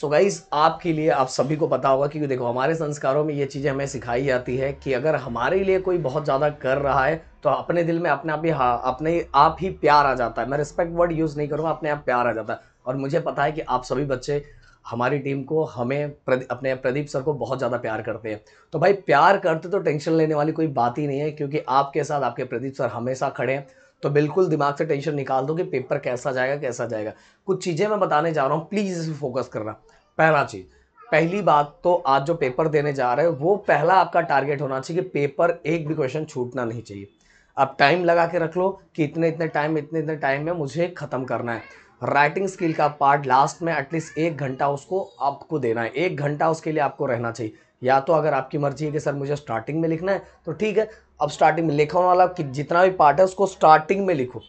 सो so guys आपके लिए आप सभी को पता होगा क्योंकि देखो हमारे संस्कारों में ये चीज़ें हमें सिखाई जाती है कि अगर हमारे लिए कोई बहुत ज़्यादा कर रहा है तो अपने दिल में अपने आप ही हाँ अपने आप ही प्यार आ जाता है मैं रिस्पेक्ट वर्ड यूज़ नहीं करूँगा अपने आप प्यार आ जाता है और मुझे पता है कि आप सभी बच्चे हमारी टीम को हमें प्रद, अपने प्रदीप सर को बहुत ज़्यादा प्यार करते हैं तो भाई प्यार करते तो टेंशन लेने वाली कोई बात ही नहीं है क्योंकि आपके साथ आपके प्रदीप सर हमेशा खड़े हैं तो बिल्कुल दिमाग से टेंशन निकाल दो कि पेपर कैसा जाएगा कैसा जाएगा कुछ चीज़ें मैं बताने जा रहा हूँ प्लीज़ इस फोकस करना पहला चीज़ पहली बात तो आज जो पेपर देने जा रहे हैं वो पहला आपका टारगेट होना चाहिए कि पेपर एक भी क्वेश्चन छूटना नहीं चाहिए अब टाइम लगा के रख लो कि इतने इतने टाइम इतने इतने टाइम में मुझे ख़त्म करना है राइटिंग स्किल का पार्ट लास्ट में एटलीस्ट एक घंटा उसको आपको देना है एक घंटा उसके लिए आपको रहना चाहिए या तो अगर आपकी मर्जी है कि सर मुझे स्टार्टिंग में लिखना है तो ठीक है अब स्टार्टिंग में लिखा वाला जितना भी पार्ट है उसको स्टार्टिंग में लिखो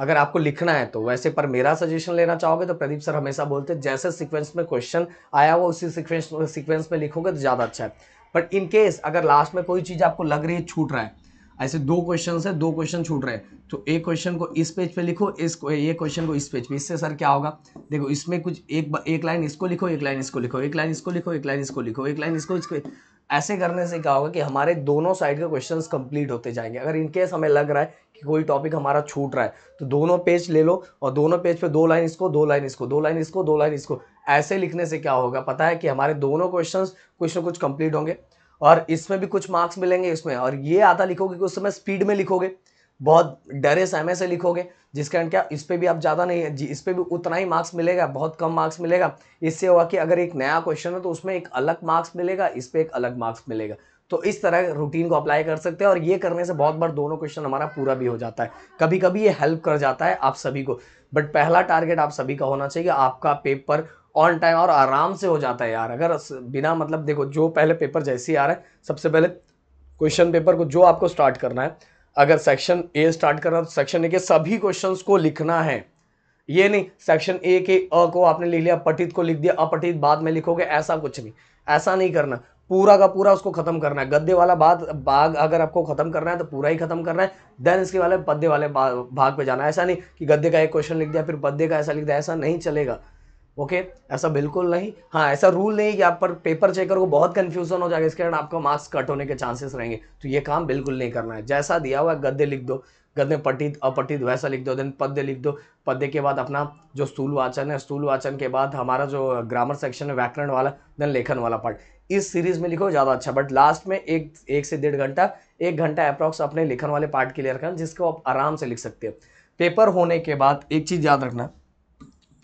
अगर आपको लिखना है तो वैसे पर मेरा सजेशन लेना चाहोगे तो प्रदीप सर हमेशा बोलते हैं जैसे सीक्वेंस में क्वेश्चन आया हुआ उसी सीक्वेंस सीक्वेंस में लिखोगे तो ज़्यादा अच्छा है बट इन केस अगर लास्ट में कोई चीज़ आपको लग रही है छूट रहा है ऐसे दो क्वेश्चन है दो क्वेश्चन छूट रहे हैं तो एक क्वेश्चन को इस पेज पे लिखो इस ये क्वेश्चन को इस पेज पे इससे सर क्या होगा देखो इसमें कुछ एक एक लाइन इसको लिखो एक लाइन इसको लिखो एक लाइन इसको लिखो एक लाइन इसको लिखो एक लाइन इसको इसको ऐसे करने से क्या होगा कि हमारे दोनों साइड के क्वेश्चन कंप्लीट होते जाएंगे अगर इनकेस हमें लग रहा है कि कोई टॉपिक हमारा छूट रहा है तो दोनों पेज ले लो और दोनों पेज पे दो लाइन इसको दो लाइन इसको दो लाइन इसको दो लाइन इसको ऐसे लिखने से क्या होगा पता है कि हमारे दोनों क्वेश्चन कुछ ना कुछ कंप्लीट होंगे और इसमें भी कुछ मार्क्स मिलेंगे इसमें और ये आधा लिखोगे कि उस समय स्पीड में लिखोगे बहुत डरे सहमे से लिखोगे जिस कारण क्या इस पर भी आप ज़्यादा नहीं है इस पर भी उतना ही मार्क्स मिलेगा बहुत कम मार्क्स मिलेगा इससे होगा कि अगर एक नया क्वेश्चन है तो उसमें एक अलग मार्क्स मिलेगा इस पर एक अलग मार्क्स मिलेगा तो इस तरह रूटीन को अप्लाई कर सकते हैं और ये करने से बहुत बार दोनों क्वेश्चन हमारा पूरा भी हो जाता है कभी कभी ये हेल्प कर जाता है आप सभी को बट पहला टारगेट आप सभी का होना चाहिए आपका पेपर ऑन टाइम और आराम से हो जाता है यार अगर बिना मतलब देखो जो पहले पेपर जैसे ही आ रहा है सबसे पहले क्वेश्चन पेपर को जो आपको स्टार्ट करना है अगर सेक्शन ए स्टार्ट करना है तो सेक्शन ए के सभी क्वेश्चन को लिखना है ये नहीं सेक्शन ए के अ को आपने लिख लिया पठित को लिख दिया अपठित बाद में लिखोगे ऐसा कुछ नहीं ऐसा नहीं करना पूरा का पूरा उसको खत्म करना है गद्दे वाला बाद भाग अगर आपको खत्म करना है तो पूरा ही खत्म करना है देन इसके वाले पद्य वाले भाग पे जाना है ऐसा नहीं कि गद्दे का एक क्वेश्चन लिख दिया फिर पद्य का ऐसा लिख दिया ऐसा नहीं चलेगा ओके ऐसा बिल्कुल नहीं हाँ ऐसा रूल नहीं कि आप पर पेपर चेकर को बहुत कंफ्यूजन हो जाएगा इसके कारण आपका मार्क्स कट होने के चांसेस रहेंगे तो ये काम बिल्कुल नहीं करना है जैसा दिया हुआ है लिख दो गद्य पठित अपठित वैसा लिख दो देन पद्य लिख दो पद्य के बाद अपना जो स्थूल वाचन है स्थूल वाचन के बाद हमारा जो ग्रामर सेक्शन है व्याकरण वाला देन लेखन वाला पार्ट इस सीरीज में लिखो ज़्यादा अच्छा बट लास्ट में एक एक से डेढ़ घंटा एक घंटा अप्रॉक्स अपने लिखन वाले पार्ट के लिए रखना जिसको आप आराम से लिख सकते हो पेपर होने के बाद एक चीज़ याद रखना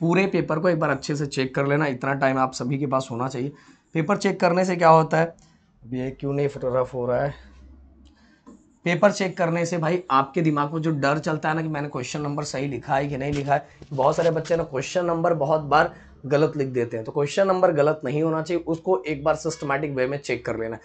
पूरे पेपर को एक बार अच्छे से चेक कर लेना इतना टाइम आप सभी के पास होना चाहिए पेपर चेक करने से क्या होता है अभी ये क्यों नहीं फोटोग्राफ हो रहा है पेपर चेक करने से भाई आपके दिमाग में जो डर चलता है ना कि मैंने क्वेश्चन नंबर सही लिखा है कि नहीं लिखा है बहुत सारे बच्चे ना क्वेश्चन नंबर बहुत बार गलत लिख देते हैं तो क्वेश्चन नंबर गलत नहीं होना चाहिए उसको एक बार सिस्टमैटिक वे में चेक कर लेना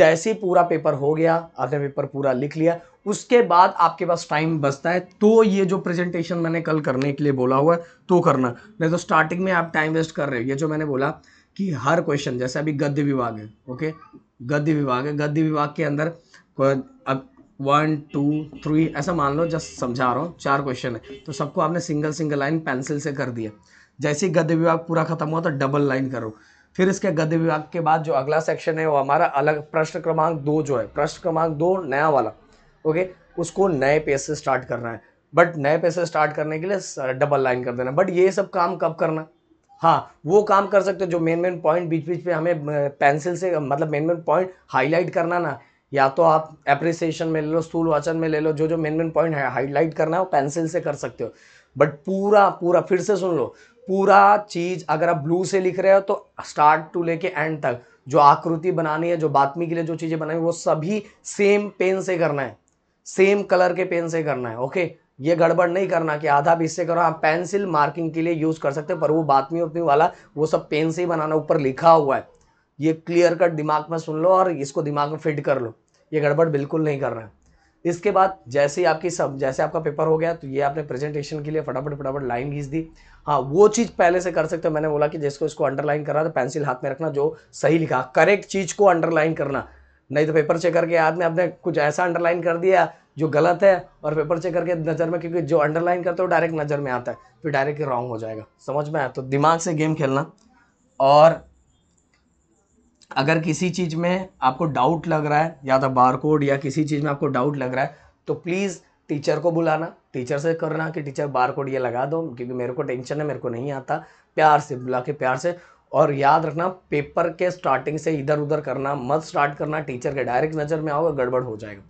जैसे ही पूरा पेपर हो गया आपने पेपर पूरा लिख लिया उसके बाद आपके पास टाइम बचता है तो ये जो प्रेजेंटेशन मैंने कल करने के लिए बोला हुआ है तो करना नहीं तो स्टार्टिंग में आप टाइम वेस्ट कर रहे हो ये जो मैंने बोला कि हर क्वेश्चन जैसे अभी गद्य विभाग है ओके गद्य विभाग है गद्य विभाग के अंदर अब वन टू थ्री ऐसा मान लो जस्ट समझा रहा हूँ चार क्वेश्चन है तो सबको आपने सिंगल सिंगल लाइन पेंसिल से कर दिया जैसे ही गद्य विभाग पूरा खत्म हुआ तो डबल लाइन करो फिर इसके गद्य विभाग के बाद जो अगला सेक्शन है वो हमारा अलग प्रश्न क्रमांक दो जो है प्रश्न क्रमांक दो नया वाला ओके उसको नए पेज से स्टार्ट करना है बट नए पेज से स्टार्ट करने के लिए डबल लाइन कर देना बट ये सब काम कब करना हाँ वो काम कर सकते हो जो मेन मेन पॉइंट बीच बीच पे हमें पेंसिल से मतलब मेन मेन पॉइंट हाईलाइट करना ना या तो आप एप्रिसिएशन में ले लो स्थूल वाचन में ले लो जो जो मेन मेन पॉइंट है हाईलाइट करना है वो पेंसिल से कर सकते हो बट पूरा पूरा फिर से सुन लो पूरा चीज़ अगर आप ब्लू से लिख रहे हो तो स्टार्ट टू लेके एंड तक जो आकृति बनानी है जो बातमी के लिए जो चीज़ें बनानी है वो सभी सेम पेन से करना है सेम कलर के पेन से करना है ओके ये गड़बड़ नहीं करना कि आधा भी इससे करो आप पेंसिल मार्किंग के लिए यूज़ कर सकते हो पर वो नहीं होती वाला वो सब पेन से ही बनाना ऊपर लिखा हुआ है ये क्लियर कट दिमाग में सुन लो और इसको दिमाग में फिट कर लो ये गड़बड़ बिल्कुल नहीं करना है इसके बाद जैसे ही आपकी सब जैसे आपका पेपर हो गया तो ये आपने प्रेजेंटेशन के लिए फटाफट फटाफट लाइन घींच दी हाँ वो चीज़ पहले से कर सकते हो मैंने बोला कि जिसको इसको अंडरलाइन करा तो पेंसिल हाथ में रखना जो सही लिखा करेक्ट चीज़ को अंडरलाइन करना नहीं तो पेपर चेक करके आदमी आपने कुछ ऐसा अंडरलाइन कर दिया जो गलत है और पेपर चेक करके नज़र में क्योंकि जो अंडरलाइन करते हो डायरेक्ट नज़र में आता है फिर डायरेक्ट रॉन्ग हो जाएगा समझ में आया तो दिमाग से गेम खेलना और अगर किसी चीज़ में आपको डाउट लग रहा है या तो बारकोड या किसी चीज़ में आपको डाउट लग रहा है तो प्लीज़ टीचर को बुलाना टीचर से करना कि टीचर बार कोड ये लगा दो क्योंकि मेरे को टेंशन है मेरे को नहीं आता प्यार से बुला के प्यार से और याद रखना पेपर के स्टार्टिंग से इधर उधर करना मत स्टार्ट करना टीचर के डायरेक्ट नज़र में आओगे गड़बड़ हो जाएगा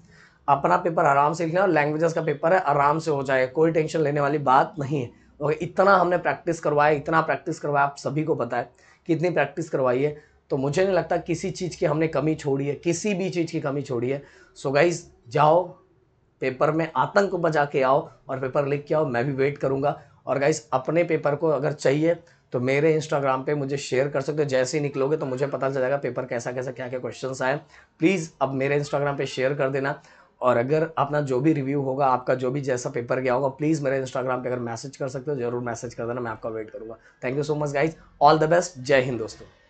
अपना पेपर आराम से लिखना लैंग्वेजेस का पेपर है आराम से हो जाएगा कोई टेंशन लेने वाली बात नहीं है ओके इतना हमने प्रैक्टिस करवाया इतना प्रैक्टिस करवाया आप सभी को पता है कितनी प्रैक्टिस करवाई है तो मुझे नहीं लगता किसी चीज़ की हमने कमी छोड़ी है किसी भी चीज़ की कमी छोड़ी है सो गाइज जाओ पेपर में आतंक बजा के आओ और पेपर लिख के आओ मैं भी वेट करूँगा और गाइस अपने पेपर को अगर चाहिए तो मेरे इंस्टाग्राम पे मुझे शेयर कर सकते हो जैसे ही निकलोगे तो मुझे पता चल जाएगा पेपर कैसा कैसा क्या क्या क्वेश्चंस आए प्लीज़ अब मेरे इंस्टाग्राम पे शेयर कर देना और अगर अपना जो भी रिव्यू होगा आपका जो भी जैसा पेपर गया होगा प्लीज़ मेरे इंस्टाग्राम पे अगर मैसेज कर सकते हो जरूर मैसेज कर देना मैं आपका वेट करूँगा thank you so much guys all the best जय हिंद दोस्तों